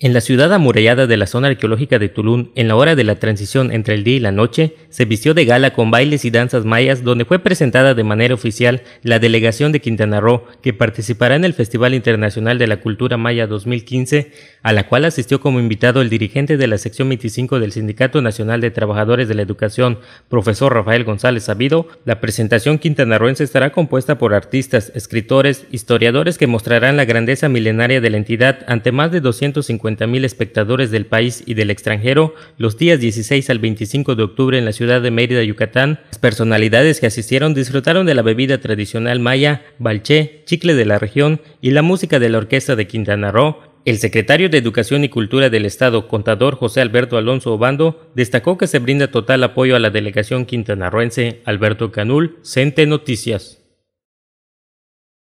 En la ciudad amurallada de la zona arqueológica de Tulum, en la hora de la transición entre el día y la noche, se vistió de gala con bailes y danzas mayas donde fue presentada de manera oficial la delegación de Quintana Roo que participará en el Festival Internacional de la Cultura Maya 2015, a la cual asistió como invitado el dirigente de la sección 25 del Sindicato Nacional de Trabajadores de la Educación, profesor Rafael González Sabido. La presentación quintanarroense estará compuesta por artistas, escritores, historiadores que mostrarán la grandeza milenaria de la entidad ante más de 250 mil espectadores del país y del extranjero los días 16 al 25 de octubre en la ciudad de Mérida, Yucatán. Las personalidades que asistieron disfrutaron de la bebida tradicional maya, balché, chicle de la región y la música de la orquesta de Quintana Roo, el secretario de Educación y Cultura del Estado, contador José Alberto Alonso Obando, destacó que se brinda total apoyo a la delegación quintanarroense. Alberto Canul, Cente Noticias.